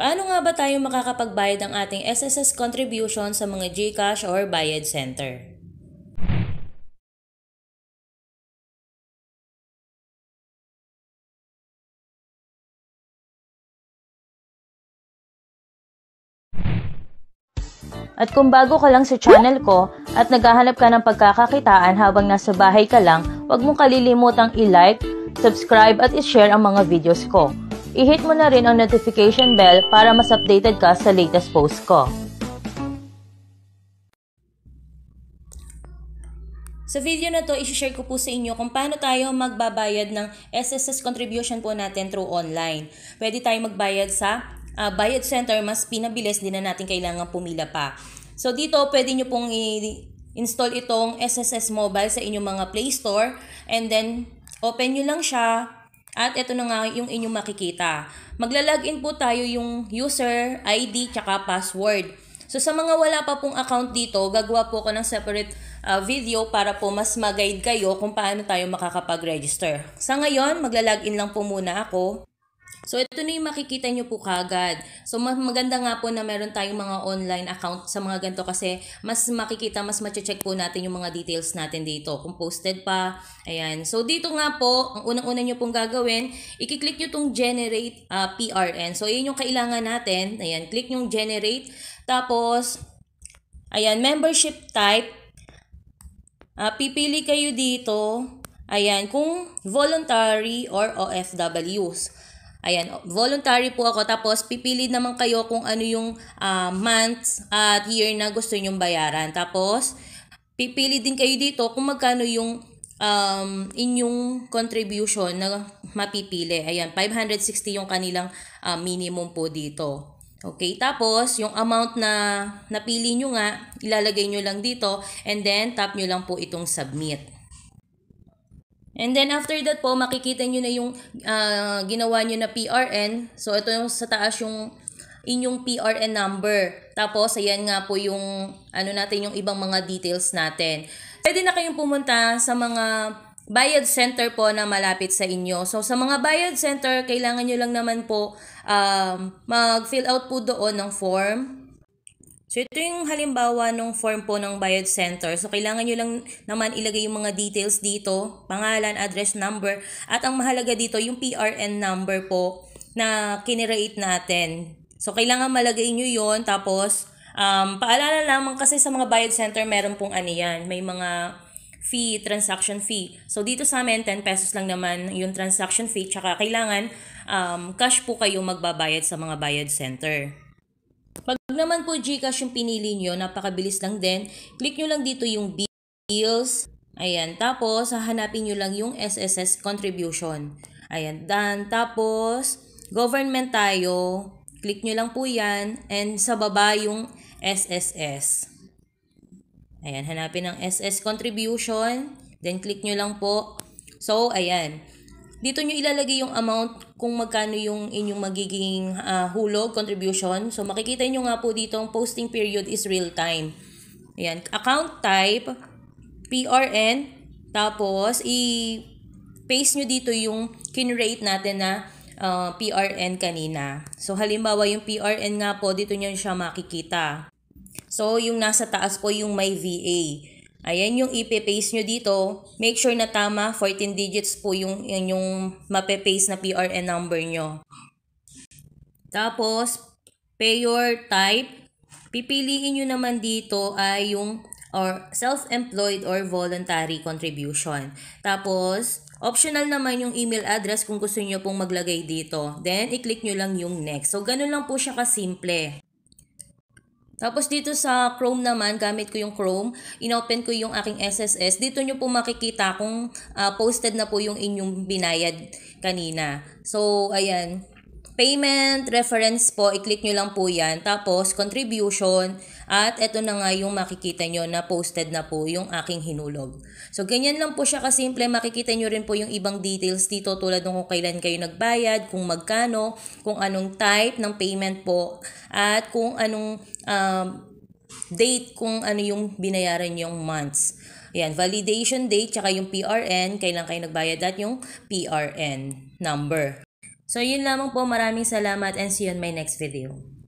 Paano nga ba tayo makakapagbayad ng ating SSS contribution sa mga GCash or Bayad Center? At kung bago ka lang sa channel ko at naghahanap ka ng pagkakakitaan habang nasa bahay ka lang, huwag mong kalilimutang i-like, subscribe at i-share ang mga videos ko. I-hit mo na rin ang notification bell para mas updated ka sa latest post ko. Sa video na to, isi-share ko po sa inyo kung paano tayo magbabayad ng SSS contribution po natin through online. Pwede tayong magbayad sa uh, Bayad Center, mas pinabilis din na natin kailangan pumila pa. So dito, pwede nyo pong i-install itong SSS Mobile sa inyong mga Play Store and then open nyo lang siya at ito na nga yung inyong makikita. Magla-login po tayo yung user, ID, tsaka password. So sa mga wala pa pong account dito, gagawa po ako ng separate uh, video para po mas mag-guide kayo kung paano tayo makakapag-register. Sa ngayon, magla-login lang po muna ako. So, ito na yung makikita nyo po kagad. So, maganda nga po na meron tayong mga online account sa mga ganito kasi mas makikita, mas mache-check po natin yung mga details natin dito. Kung posted pa, ayan. So, dito nga po, ang unang-una nyo pong gagawin, i-click nyo tong generate uh, ah, PRN. So, yun yung kailangan natin. Ayan, click yung generate. Tapos, ayan, membership type. Uh, pipili kayo dito. Ayan, kung voluntary or OFWs. Ayan, voluntary po ako. Tapos, pipili naman kayo kung ano yung uh, months at year na gusto nyong bayaran. Tapos, pipili din kayo dito kung magkano yung um, inyong contribution na mapipili. Ayan, 560 yung kanilang uh, minimum po dito. Okay, tapos yung amount na napili nyo nga, ilalagay nyo lang dito and then tap nyo lang po itong submit. And then after that po, makikita nyo na yung uh, ginawa nyo na PRN. So ito yung sa taas yung inyong PRN number. Tapos ayan nga po yung ano natin yung ibang mga details natin. Pwede na kayong pumunta sa mga bayad center po na malapit sa inyo. So sa mga bayad center, kailangan nyo lang naman po um, mag-fill out po doon ng form So, ito yung halimbawa ng form po ng Bayad Center. So, kailangan nyo lang naman ilagay yung mga details dito, pangalan, address, number, at ang mahalaga dito, yung PRN number po na kinerate natin. So, kailangan malagay nyo yon Tapos, um, paalala lamang kasi sa mga Bayad Center, meron pong ano yan, may mga fee, transaction fee. So, dito sa amin, 10 pesos lang naman yung transaction fee. Tsaka, kailangan um, cash po kayo magbabayad sa mga Bayad Center. Pag naman po Gcash yung pinili nyo, napakabilis lang din. Click nyo lang dito yung bills. Ayan. Tapos, hahanapin nyo lang yung SSS contribution. Ayan. Dan, tapos, government tayo. Click nyo lang po yan. And sa baba yung SSS. Ayan. Hanapin ang SS contribution. Then, click nyo lang po. So, ayan. Dito nyo ilalagay yung amount kung magkano yung inyong magiging uh, hulog, contribution. So makikita nyo nga po dito, ang posting period is real time. Ayan, account type, PRN, tapos i-paste nyo dito yung kinrate natin na uh, ah, PRN kanina. So halimbawa yung PRN nga po, dito nyo siya makikita. So yung nasa taas po yung may VA. Ayan yung ipe-paste nyo dito. Make sure na tama, 14 digits po yung, yung, yung mape-paste na PRN number nyo. Tapos, payor type. Pipiliin nyo naman dito ay yung or self-employed or voluntary contribution. Tapos, optional naman yung email address kung gusto niyo pong maglagay dito. Then, i-click nyo lang yung next. So, ganun lang po siya kasimple. Tapos dito sa Chrome naman, gamit ko yung Chrome, inopen ko yung aking SSS. Dito nyo po makikita kung uh, posted na po yung inyong binayad kanina. So, ayan. Payment, reference po, i-click nyo lang po yan. Tapos, contribution, at eto na nga yung makikita nyo na posted na po yung aking hinulog. So ganyan lang po siya kasimple. Makikita nyo rin po yung ibang details dito tulad ng kung kailan kayo nagbayad, kung magkano, kung anong type ng payment po, at kung anong um, date kung ano yung binayaran yung months. Ayan, validation date, tsaka yung PRN, kailan kayo nagbayad at yung PRN number. So, yun lamang po. Maraming salamat and see you on my next video.